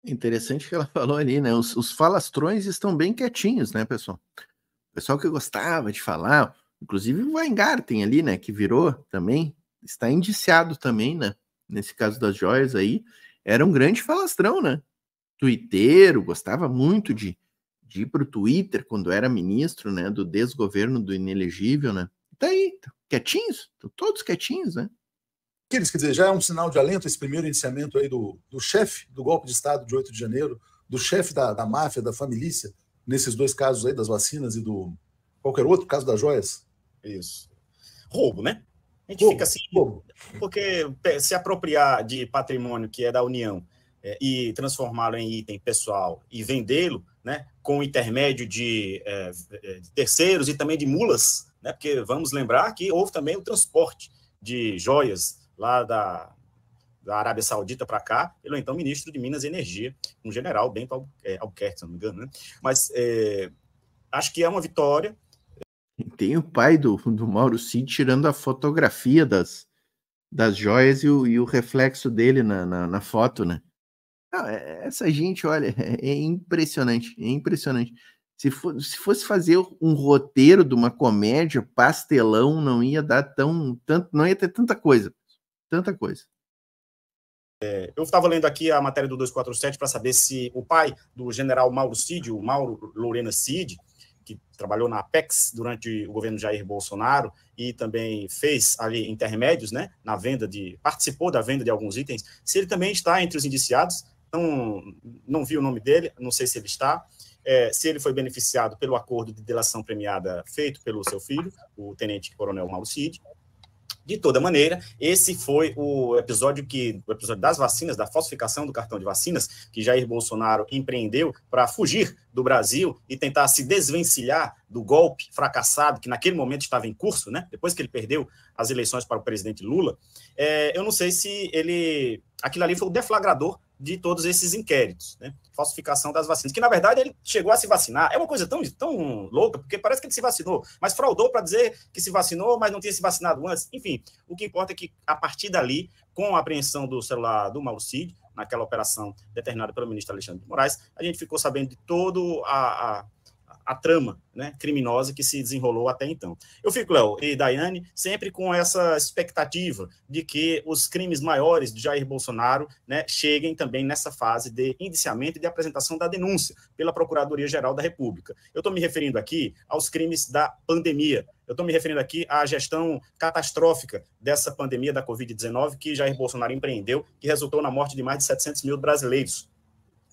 Interessante que ela falou ali, né? Os, os falastrões estão bem quietinhos, né, pessoal? O pessoal que gostava de falar, inclusive o Weingarten ali, né, que virou também, está indiciado também, né? Nesse caso das joias aí, era um grande falastrão, né? Tuiteiro, gostava muito de, de ir para o Twitter quando era ministro, né? Do desgoverno do inelegível, né? Tá aí, tá quietinhos, tá todos quietinhos, né? quer dizer, já é um sinal de alento esse primeiro iniciamento aí do, do chefe do golpe de Estado de 8 de janeiro, do chefe da, da máfia, da família, nesses dois casos aí, das vacinas e do qualquer outro caso das joias. Isso. Roubo, né? A gente roubo, fica assim, roubo. porque se apropriar de patrimônio que é da União é, e transformá-lo em item pessoal e vendê-lo, né, com intermédio de, é, é de terceiros e também de mulas, né? porque vamos lembrar que houve também o transporte de joias lá da, da Arábia Saudita para cá, pelo então ministro de Minas e Energia, um general Bento Alquerque, é, se não me engano. Né? Mas é, acho que é uma vitória. Tem o pai do, do Mauro Cid tirando a fotografia das, das joias e o, e o reflexo dele na, na, na foto, né? Não, é, essa gente, olha, é, é impressionante, é impressionante. Se, for, se fosse fazer um roteiro de uma comédia, pastelão, não ia dar tão. Tanto, não ia ter tanta coisa. Tanta coisa. É, eu estava lendo aqui a matéria do 247 para saber se o pai do general Mauro Cid, o Mauro Lorena Cid, que trabalhou na Apex durante o governo Jair Bolsonaro e também fez ali intermédios, né, na venda de participou da venda de alguns itens. Se ele também está entre os indiciados, não não vi o nome dele, não sei se ele está é, se ele foi beneficiado pelo acordo de delação premiada feito pelo seu filho, o tenente coronel Mauro Cid. De toda maneira, esse foi o episódio que o episódio das vacinas, da falsificação do cartão de vacinas, que Jair Bolsonaro empreendeu para fugir do Brasil e tentar se desvencilhar do golpe fracassado que naquele momento estava em curso, né? Depois que ele perdeu as eleições para o presidente Lula, é, eu não sei se ele aquilo ali foi o deflagrador de todos esses inquéritos, né? Falsificação das vacinas. Que, na verdade, ele chegou a se vacinar. É uma coisa tão, tão louca, porque parece que ele se vacinou, mas fraudou para dizer que se vacinou, mas não tinha se vacinado antes. Enfim, o que importa é que, a partir dali, com a apreensão do celular do Mauro Cid, naquela operação determinada pelo ministro Alexandre de Moraes, a gente ficou sabendo de todo a, a a trama né, criminosa que se desenrolou até então. Eu fico, Léo e Daiane, sempre com essa expectativa de que os crimes maiores de Jair Bolsonaro né, cheguem também nessa fase de indiciamento e de apresentação da denúncia pela Procuradoria-Geral da República. Eu estou me referindo aqui aos crimes da pandemia, eu estou me referindo aqui à gestão catastrófica dessa pandemia da Covid-19 que Jair Bolsonaro empreendeu, que resultou na morte de mais de 700 mil brasileiros.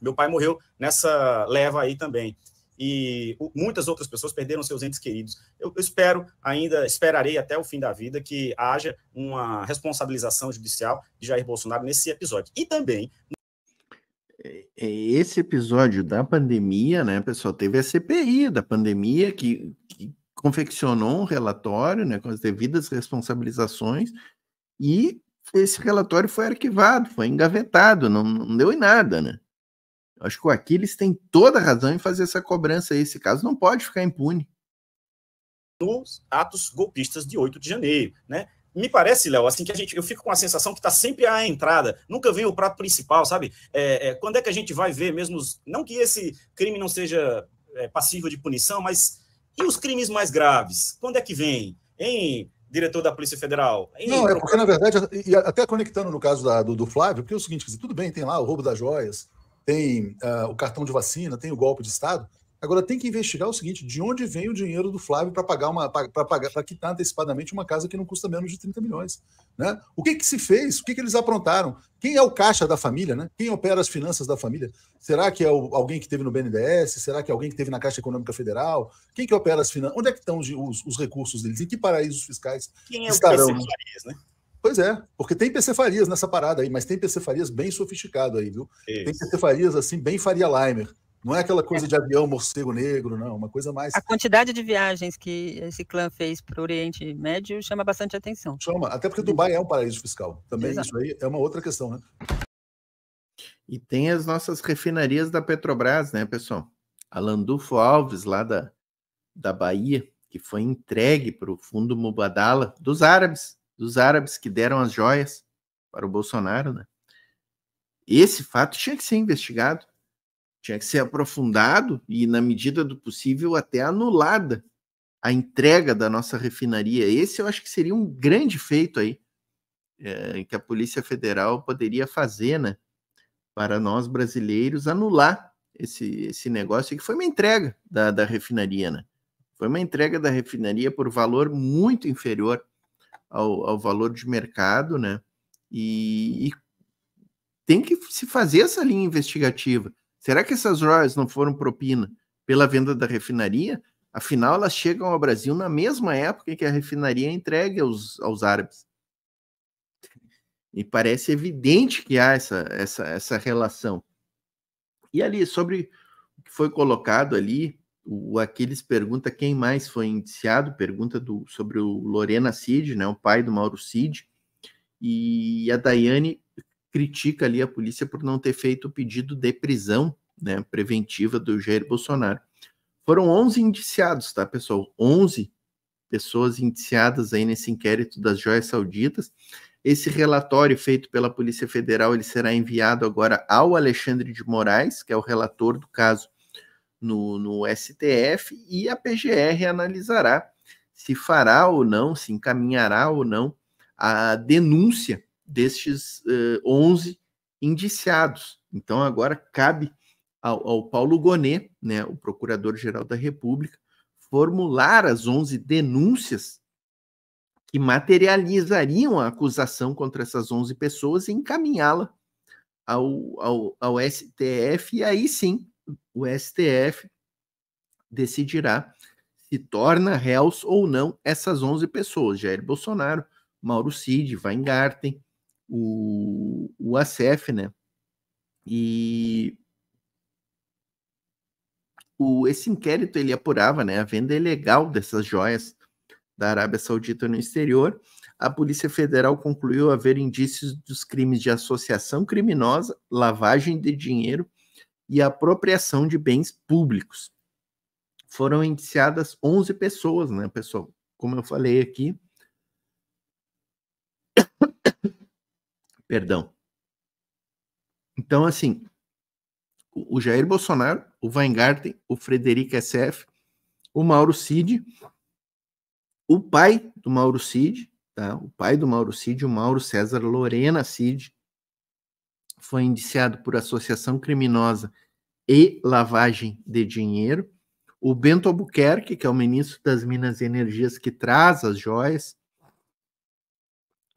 Meu pai morreu nessa leva aí também e muitas outras pessoas perderam seus entes queridos. Eu espero, ainda esperarei até o fim da vida que haja uma responsabilização judicial de Jair Bolsonaro nesse episódio. E também. É, é, esse episódio da pandemia, né, pessoal? Teve a CPI da pandemia que, que confeccionou um relatório né, com as devidas responsabilizações e esse relatório foi arquivado, foi engavetado, não, não deu em nada, né? Acho que o Aquiles tem toda a razão em fazer essa cobrança aí. Esse caso não pode ficar impune. Dos atos golpistas de 8 de janeiro, né? me parece, Léo, assim que a gente, eu fico com a sensação que está sempre à entrada, nunca vem o prato principal, sabe? É, é, quando é que a gente vai ver mesmo, os, não que esse crime não seja é, passível de punição, mas e os crimes mais graves? Quando é que vem? Em diretor da Polícia Federal? não, é porque, na verdade, e até conectando no caso da, do, do, Flávio, porque é o seguinte, tudo bem, tem lá o roubo das joias, tem uh, o cartão de vacina, tem o golpe de Estado. Agora tem que investigar o seguinte: de onde vem o dinheiro do Flávio para pagar uma para pagar para quitar antecipadamente uma casa que não custa menos de 30 milhões? Né? O que, que se fez? O que, que eles aprontaram? Quem é o caixa da família? Né? Quem opera as finanças da família? Será que é o, alguém que teve no BNDES? Será que é alguém que teve na Caixa Econômica Federal? Quem que opera as finanças? Onde é que estão os, os recursos deles? Em que paraísos fiscais Quem é estarão? O né? Pois é, porque tem Farias nessa parada aí, mas tem Farias bem sofisticado aí, viu? Isso. Tem Farias assim, bem Faria Limer. Não é aquela coisa é. de avião morcego negro, não, é uma coisa mais. A quantidade de viagens que esse clã fez para o Oriente Médio chama bastante atenção. Chama, até porque Dubai é um paraíso fiscal. Também Exato. isso aí é uma outra questão, né? E tem as nossas refinarias da Petrobras, né, pessoal? A Landulfo Alves, lá da, da Bahia, que foi entregue para o fundo Mubadala dos árabes dos árabes que deram as joias para o Bolsonaro, né? Esse fato tinha que ser investigado, tinha que ser aprofundado e, na medida do possível, até anulada a entrega da nossa refinaria. Esse eu acho que seria um grande feito aí é, que a Polícia Federal poderia fazer, né? Para nós brasileiros anular esse, esse negócio que foi uma entrega da, da refinaria, né? Foi uma entrega da refinaria por valor muito inferior ao, ao valor de mercado, né? E, e, tem que se fazer essa linha investigativa. Será que essas royalties não foram propina pela venda da refinaria? Afinal, elas chegam ao Brasil na mesma época em que a refinaria é entregue aos, aos árabes. E parece evidente que há essa, essa, essa relação. E ali, sobre o que foi colocado ali, o Aquiles pergunta quem mais foi indiciado, pergunta do, sobre o Lorena Cid, né, o pai do Mauro Cid, e a Daiane critica ali a polícia por não ter feito o pedido de prisão né, preventiva do Jair Bolsonaro. Foram 11 indiciados, tá, pessoal? 11 pessoas indiciadas aí nesse inquérito das joias sauditas. Esse relatório feito pela Polícia Federal, ele será enviado agora ao Alexandre de Moraes, que é o relator do caso no, no STF e a PGR analisará se fará ou não, se encaminhará ou não a denúncia destes uh, eh, 11 indiciados. Então agora cabe ao, ao Paulo Gonet, né, o Procurador-Geral da República, formular as 11 denúncias que materializariam a acusação contra essas 11 pessoas e encaminhá-la ao, ao, ao STF, e aí sim o STF decidirá se torna réus ou não essas 11 pessoas, Jair Bolsonaro, Mauro Cid, Weingarten, o, o ACF, né? E o, esse inquérito ele apurava né, a venda ilegal dessas joias da Arábia Saudita no exterior. A Polícia Federal concluiu haver indícios dos crimes de associação criminosa, lavagem de dinheiro e apropriação de bens públicos. Foram indiciadas 11 pessoas, né, pessoal? Como eu falei aqui. Perdão. Então, assim, o Jair Bolsonaro, o Weingarten, o Frederico SF, o Mauro Cid, o pai do Mauro Cid, tá? o pai do Mauro Cid, o Mauro César Lorena Cid, foi indiciado por associação criminosa e lavagem de dinheiro. O Bento Albuquerque, que é o ministro das Minas e Energias que traz as joias,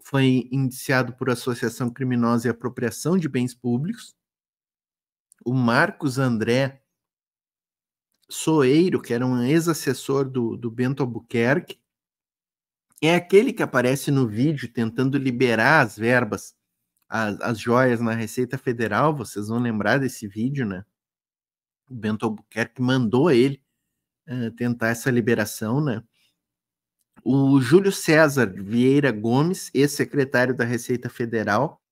foi indiciado por associação criminosa e apropriação de bens públicos. O Marcos André Soeiro, que era um ex-assessor do, do Bento Albuquerque, é aquele que aparece no vídeo tentando liberar as verbas as, as joias na Receita Federal, vocês vão lembrar desse vídeo, né? O Bento Albuquerque mandou ele uh, tentar essa liberação, né? O Júlio César Vieira Gomes, ex-secretário da Receita Federal,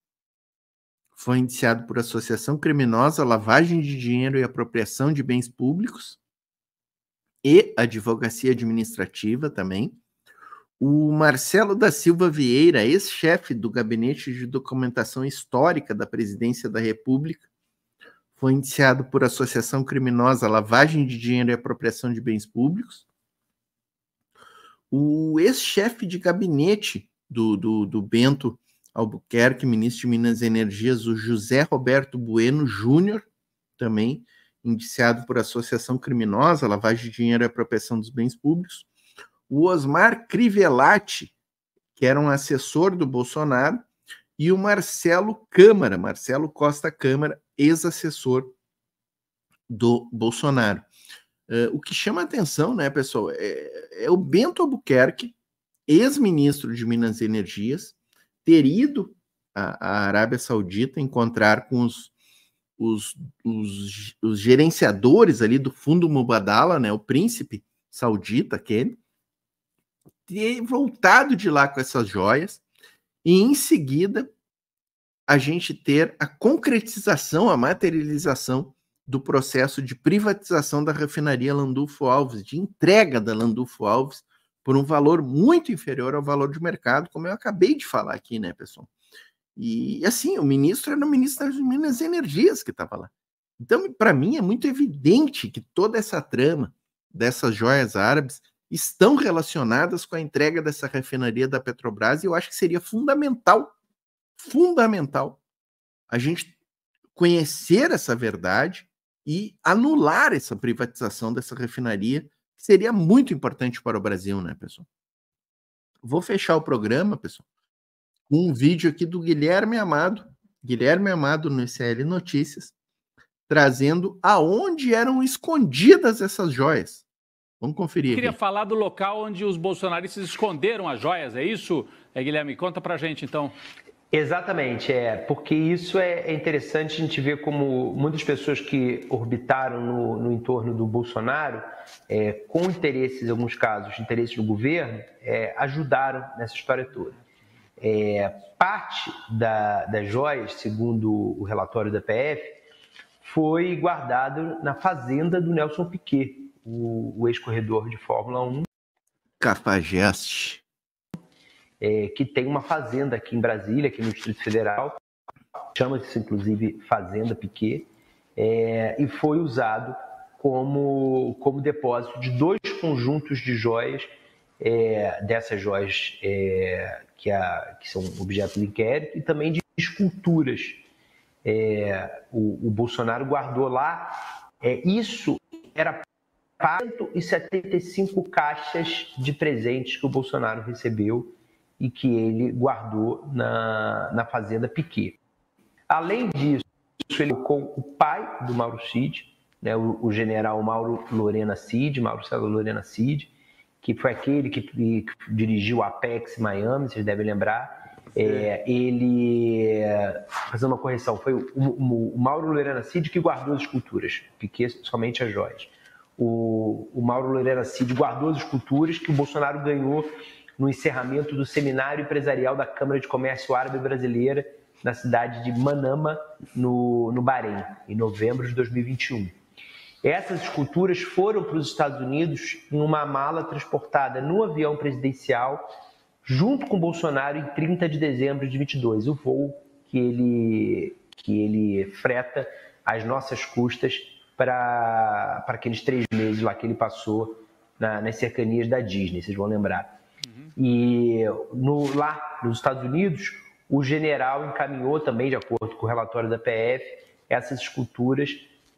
foi indiciado por associação criminosa, lavagem de dinheiro e apropriação de bens públicos e advocacia administrativa também. O Marcelo da Silva Vieira, ex-chefe do Gabinete de Documentação Histórica da Presidência da República, foi indiciado por associação criminosa, lavagem de dinheiro e apropriação de bens públicos. O ex-chefe de gabinete do, do, do, Bento Albuquerque, ministro de Minas e Energias, o José Roberto Bueno Júnior, também indiciado por associação criminosa, lavagem de dinheiro e apropriação dos bens públicos o Osmar Crivellati, que era um assessor do Bolsonaro, e o Marcelo Câmara, Marcelo Costa Câmara, ex-assessor do Bolsonaro. Uh, o que chama atenção, né, pessoal, é, é o Bento Albuquerque, ex-ministro de Minas e Energias, ter ido à, à Arábia Saudita encontrar com os, os, os, os, gerenciadores ali do Fundo Mubadala, né, o príncipe saudita aquele, ter voltado de lá com essas joias e em seguida a gente ter a concretização, a materialização do processo de privatização da refinaria Landulfo Alves, de entrega da Landulfo Alves por um valor muito inferior ao valor de mercado, como eu acabei de falar aqui, né, pessoal? E assim, o ministro era o ministro das Minas e Energias que estava lá. Então, para mim, é muito evidente que toda essa trama dessas joias árabes estão relacionadas com a entrega dessa refinaria da Petrobras e eu acho que seria fundamental, fundamental, a gente conhecer essa verdade e anular essa privatização dessa refinaria, que seria muito importante para o Brasil, né, pessoal? Vou fechar o programa, pessoal, com um vídeo aqui do Guilherme Amado, Guilherme Amado no ICL Notícias, trazendo aonde eram escondidas essas joias Vamos conferir. Eu queria aqui. falar do local onde os bolsonaristas esconderam as joias, é isso? É, Guilherme, conta pra gente então. Exatamente, é, porque isso é, é interessante a gente ver como muitas pessoas que orbitaram no, no entorno do Bolsonaro, é, com interesses, em alguns casos, interesses do governo, é, ajudaram nessa história toda. É, parte da, das joias, segundo o relatório da PF, foi guardado na fazenda do Nelson Piquet, o, o ex-corredor de Fórmula 1. Cafajeste. É, que tem uma fazenda aqui em Brasília, aqui no Distrito Federal, chama-se inclusive Fazenda Piquet, é, e foi usado como, como depósito de dois conjuntos de joias, é, dessas joias é, que, a, que, são objeto de inquérito, e também de esculturas. É, o, o Bolsonaro guardou lá. É, isso era 175 caixas de presentes que o Bolsonaro recebeu e que ele guardou na, na fazenda Piquet. Além disso, ele com o pai do Mauro Cid, né, o, o, general Mauro Lorena Cid, Mauro Celso Lorena Cid, que foi aquele que, que dirigiu a Apex Miami, vocês devem lembrar. É, ele, é, fazendo uma correção, foi o, o, o Mauro Lorena Cid que guardou as esculturas, Piquet somente as joias o, o Mauro Loreira Cid guardou as esculturas que o Bolsonaro ganhou no encerramento do Seminário Empresarial da Câmara de Comércio Árabe Brasileira na cidade de Manama, no, no Bahrein, em novembro de 2021. Essas esculturas foram para os Estados Unidos em uma mala transportada no avião presidencial junto com Bolsonaro em 30 de dezembro de 22, o voo que ele que ele freta às nossas custas para aqueles três meses lá que ele passou na, nas cercanias da Disney, vocês vão lembrar. Uhum. E no, lá nos Estados Unidos, o general encaminhou também, de acordo com o relatório da PF, essas esculturas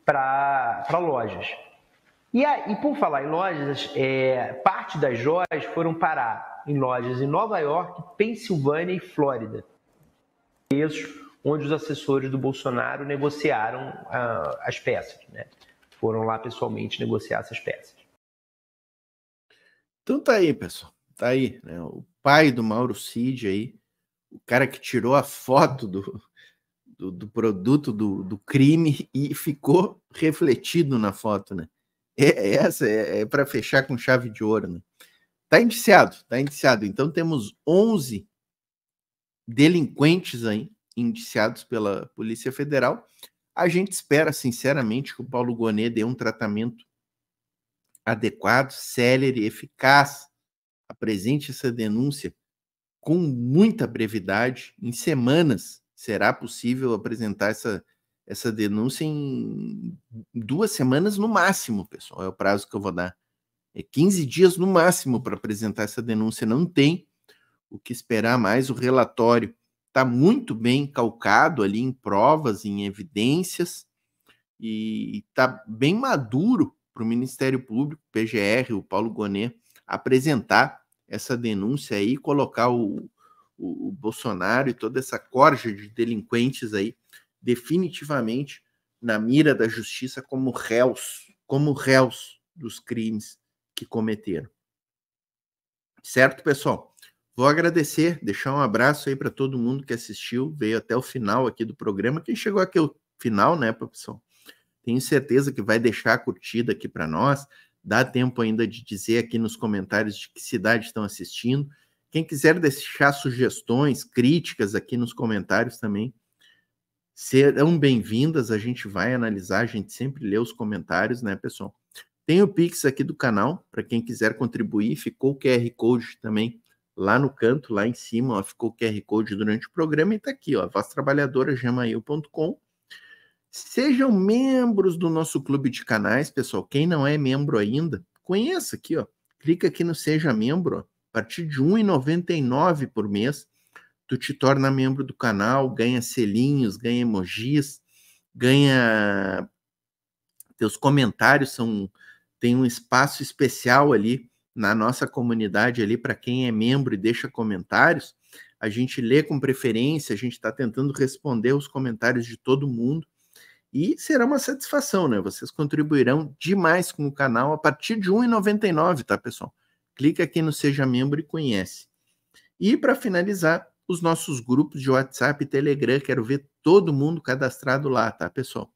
para lojas. E, a, e por falar em lojas, é, parte das joias foram parar em lojas em Nova York, Pensilvânia e Flórida. Preços onde os assessores do Bolsonaro negociaram ah, as peças, né? Foram lá pessoalmente negociar essas peças. Então tá aí, pessoal. Tá aí, né? O pai do Mauro Cid aí, o cara que tirou a foto do, do, do produto do, do, crime e ficou refletido na foto, né? É, é essa é, é para fechar com chave de ouro, né? Tá indiciado, tá indiciado. Então temos 11 delinquentes aí indiciados pela Polícia Federal. A gente espera, sinceramente, que o Paulo Gonet dê um tratamento adequado, célere, eficaz, apresente essa denúncia com muita brevidade, em semanas será possível apresentar essa, essa denúncia em duas semanas no máximo, pessoal, é o prazo que eu vou dar. É 15 dias no máximo para apresentar essa denúncia, não tem o que esperar mais o relatório está muito bem calcado ali em provas, em evidências, e está bem maduro para o Ministério Público, PGR, o Paulo Gonet, apresentar essa denúncia aí, colocar o, o, o Bolsonaro e toda essa corja de delinquentes aí definitivamente na mira da justiça como réus, como réus dos crimes que cometeram. Certo, pessoal? Vou agradecer, deixar um abraço aí para todo mundo que assistiu, veio até o final aqui do programa. Quem chegou aqui ao final, né, pessoal? Tenho certeza que vai deixar a curtida aqui para nós. Dá tempo ainda de dizer aqui nos comentários de que cidade estão assistindo. Quem quiser deixar sugestões, críticas aqui nos comentários também, serão bem-vindas. A gente vai analisar, a gente sempre lê os comentários, né, pessoal? Tem o Pix aqui do canal, para quem quiser contribuir, ficou o QR Code também Lá no canto, lá em cima, ó, ficou o QR Code durante o programa e tá aqui, ó, vastrabalhadora.gmail.com. Sejam membros do nosso clube de canais, pessoal. Quem não é membro ainda, conheça aqui, ó. Clica aqui no Seja Membro, ó. a partir de R$ 1,99 por mês tu te torna membro do canal, ganha selinhos, ganha emojis, ganha teus comentários são tem um espaço especial ali na nossa comunidade ali, para quem é membro e deixa comentários, a gente lê com preferência, a gente está tentando responder os comentários de todo mundo e será uma satisfação, né? Vocês contribuirão demais com o canal a partir de R$ 1,99, tá, pessoal? Clica aqui no Seja Membro e conhece. E para finalizar, os nossos grupos de WhatsApp e Telegram, quero ver todo mundo cadastrado lá, tá, pessoal?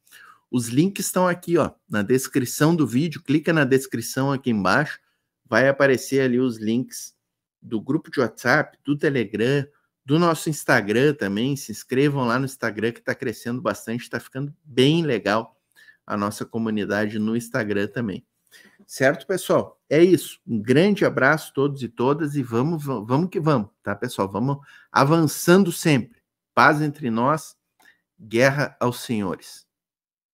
Os links estão aqui, ó, na descrição do vídeo. Clica na descrição aqui embaixo vai aparecer ali os links do grupo de WhatsApp, do Telegram, do nosso Instagram também. Se inscrevam lá no Instagram que está crescendo bastante, está ficando bem legal a nossa comunidade no Instagram também. Certo, pessoal? É isso. Um grande abraço a todos e todas e vamos, vamos que vamos, tá, pessoal? Vamos avançando sempre. Paz entre nós, guerra aos senhores.